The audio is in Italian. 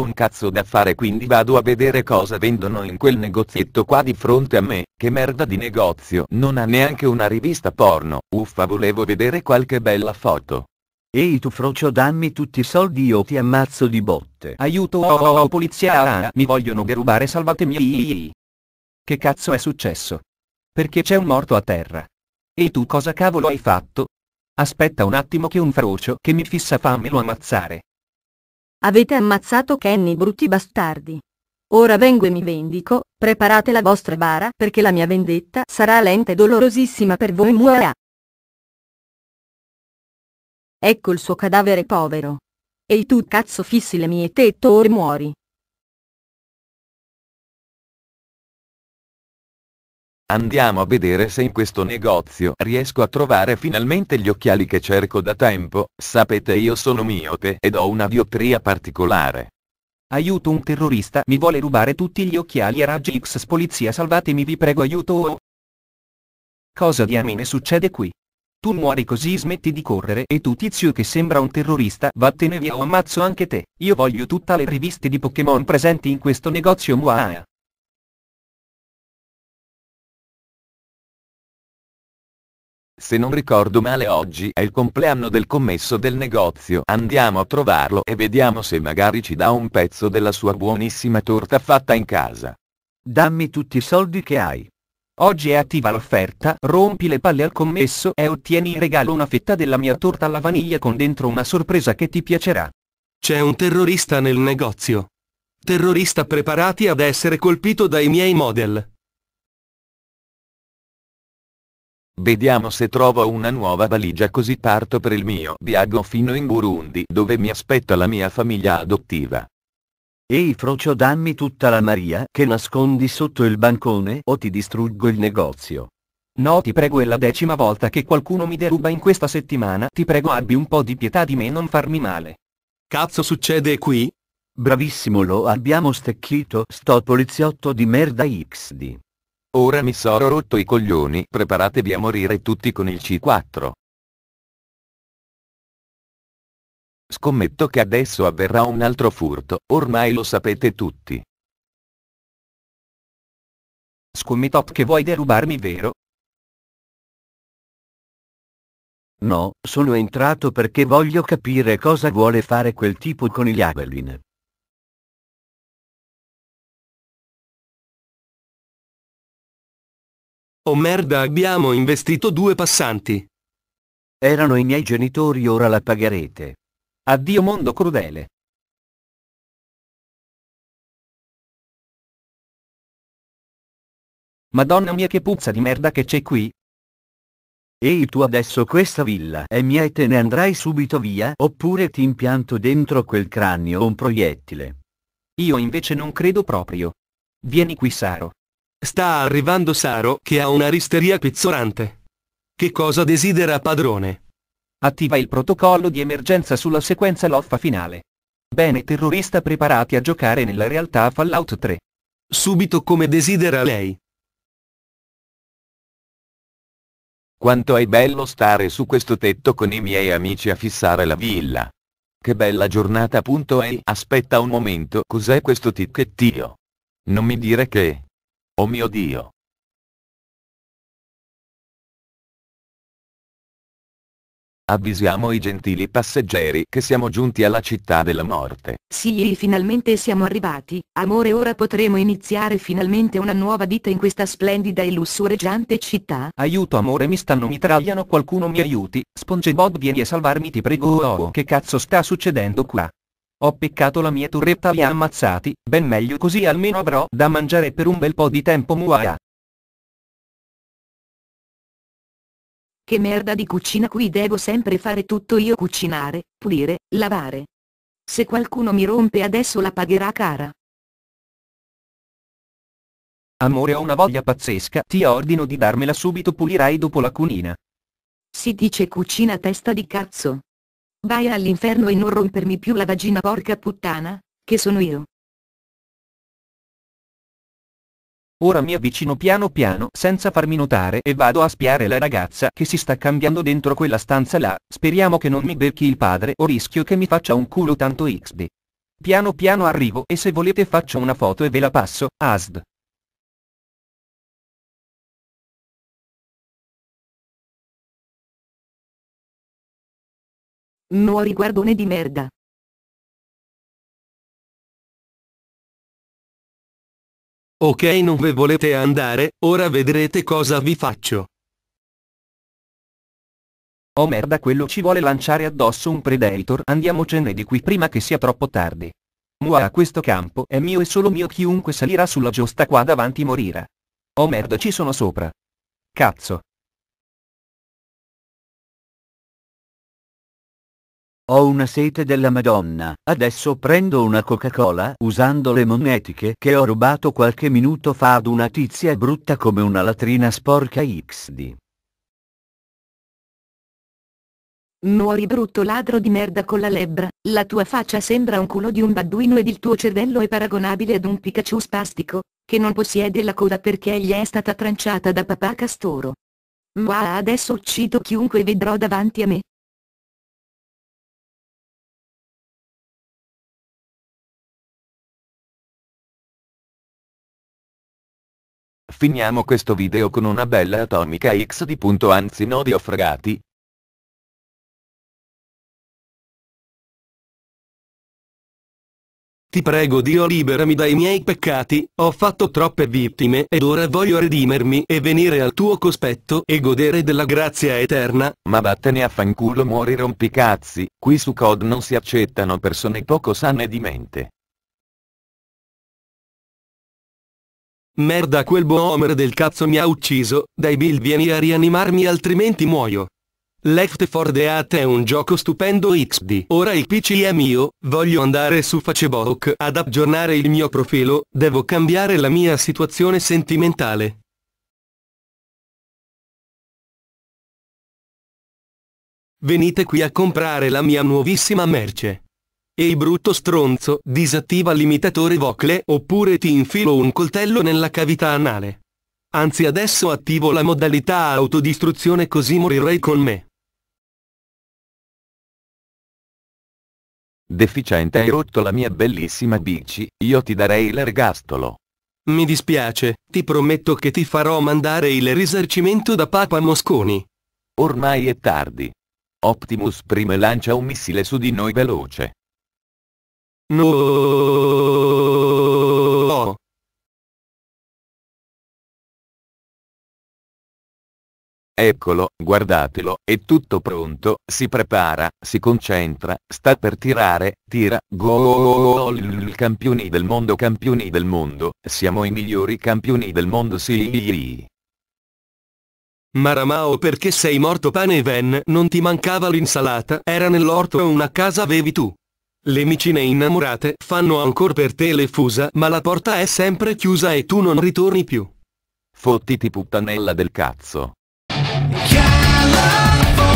un cazzo da fare quindi vado a vedere cosa vendono in quel negozietto qua di fronte a me, che merda di negozio, non ha neanche una rivista porno, uffa volevo vedere qualche bella foto. Ehi tu frocio dammi tutti i soldi io ti ammazzo di botte. Aiuto oh, oh, oh polizia, ah, ah, mi vogliono derubare salvatemi. Che cazzo è successo? Perché c'è un morto a terra. E tu cosa cavolo hai fatto? Aspetta un attimo che un frocio che mi fissa fammelo ammazzare. Avete ammazzato Kenny brutti bastardi. Ora vengo e mi vendico, preparate la vostra bara perché la mia vendetta sarà lenta e dolorosissima per voi muoia. Ecco il suo cadavere povero. Ehi tu cazzo fissi le mie tetto ora muori. Andiamo a vedere se in questo negozio riesco a trovare finalmente gli occhiali che cerco da tempo, sapete io sono miope ed ho una diottria particolare. Aiuto un terrorista mi vuole rubare tutti gli occhiali a raggi X polizia salvatemi vi prego aiuto oh. Cosa diamine succede qui? Tu muori così smetti di correre e tu tizio che sembra un terrorista vattene via o ammazzo anche te. Io voglio tutte le riviste di Pokémon presenti in questo negozio muaia. Ah. Se non ricordo male oggi è il compleanno del commesso del negozio. Andiamo a trovarlo e vediamo se magari ci dà un pezzo della sua buonissima torta fatta in casa. Dammi tutti i soldi che hai. Oggi è attiva l'offerta, rompi le palle al commesso e ottieni in regalo una fetta della mia torta alla vaniglia con dentro una sorpresa che ti piacerà. C'è un terrorista nel negozio. Terrorista preparati ad essere colpito dai miei model. Vediamo se trovo una nuova valigia così parto per il mio viaggio fino in Burundi dove mi aspetta la mia famiglia adottiva. Ehi Frocio dammi tutta la Maria che nascondi sotto il bancone o ti distruggo il negozio. No ti prego è la decima volta che qualcuno mi deruba in questa settimana, ti prego abbi un po' di pietà di me e non farmi male. Cazzo succede qui? Bravissimo lo abbiamo stecchito, sto poliziotto di merda XD. Ora mi sono rotto i coglioni, preparatevi a morire tutti con il C4. Scommetto che adesso avverrà un altro furto, ormai lo sapete tutti. Scommetto che vuoi derubarmi, vero? No, sono entrato perché voglio capire cosa vuole fare quel tipo con gli Abelin. Oh merda abbiamo investito due passanti. Erano i miei genitori ora la pagherete. Addio mondo crudele. Madonna mia che puzza di merda che c'è qui. Ehi tu adesso questa villa è mia e te ne andrai subito via oppure ti impianto dentro quel cranio un proiettile. Io invece non credo proprio. Vieni qui Saro. Sta arrivando Saro che ha una risteria pizzorante. Che cosa desidera padrone? Attiva il protocollo di emergenza sulla sequenza loffa finale. Bene terrorista preparati a giocare nella realtà Fallout 3. Subito come desidera lei. Quanto è bello stare su questo tetto con i miei amici a fissare la villa. Che bella giornata. Ehi, aspetta un momento, cos'è questo ticchettio? Non mi dire che... Oh mio Dio! Avvisiamo i gentili passeggeri che siamo giunti alla città della morte. Sì, finalmente siamo arrivati, amore ora potremo iniziare finalmente una nuova vita in questa splendida e lussureggiante città. Aiuto amore mi stanno mitragliano qualcuno mi aiuti, SpongeBob vieni a salvarmi ti prego oh, oh, che cazzo sta succedendo qua? Ho peccato la mia turretta li ha ammazzati, ben meglio così almeno avrò da mangiare per un bel po' di tempo muaia. Che merda di cucina qui devo sempre fare tutto io cucinare, pulire, lavare. Se qualcuno mi rompe adesso la pagherà cara. Amore ho una voglia pazzesca, ti ordino di darmela subito pulirai dopo la cunina. Si dice cucina testa di cazzo. Vai all'inferno e non rompermi più la vagina porca puttana, che sono io. Ora mi avvicino piano piano senza farmi notare e vado a spiare la ragazza che si sta cambiando dentro quella stanza là, speriamo che non mi becchi il padre o rischio che mi faccia un culo tanto xd. Piano piano arrivo e se volete faccio una foto e ve la passo, ASD. Muori guardone di merda. Ok non ve volete andare, ora vedrete cosa vi faccio. Oh merda quello ci vuole lanciare addosso un Predator, andiamocene di qui prima che sia troppo tardi. Mua questo campo è mio e solo mio chiunque salirà sulla giosta qua davanti morirà. Oh merda ci sono sopra. Cazzo. Ho una sete della Madonna, adesso prendo una Coca-Cola usando le monetiche che ho rubato qualche minuto fa ad una tizia brutta come una latrina sporca xd. Muori brutto ladro di merda con la lebbra, la tua faccia sembra un culo di un babbuino ed il tuo cervello è paragonabile ad un Pikachu spastico, che non possiede la coda perché gli è stata tranciata da papà Castoro. Ma adesso uccido chiunque vedrò davanti a me, Finiamo questo video con una bella atomica X di punto anzi no di offragati. Ti prego Dio liberami dai miei peccati, ho fatto troppe vittime ed ora voglio redimermi e venire al tuo cospetto e godere della grazia eterna. Ma vattene a fanculo muori rompicazzi, qui su COD non si accettano persone poco sane di mente. Merda quel boomer del cazzo mi ha ucciso, dai Bill vieni a rianimarmi altrimenti muoio. Left 4 Dead è un gioco stupendo XD. Ora il PC è mio, voglio andare su Facebook ad aggiornare il mio profilo, devo cambiare la mia situazione sentimentale. Venite qui a comprare la mia nuovissima merce. Ehi brutto stronzo, disattiva limitatore vocle oppure ti infilo un coltello nella cavità anale. Anzi adesso attivo la modalità autodistruzione così morirei con me. Deficiente hai rotto la mia bellissima bici, io ti darei l'ergastolo. Mi dispiace, ti prometto che ti farò mandare il risarcimento da Papa Mosconi. Ormai è tardi. Optimus Prime lancia un missile su di noi veloce. No. Eccolo, guardatelo, è tutto pronto, si prepara, si concentra, sta per tirare, tira, gol, campioni del mondo, campioni del mondo, siamo i migliori campioni del mondo, sì. Maramao perché sei morto pane e ven, non ti mancava l'insalata, era nell'orto e una casa avevi tu. Le micine innamorate fanno ancora per te le fusa ma la porta è sempre chiusa e tu non ritorni più. Fottiti puttanella del cazzo. California.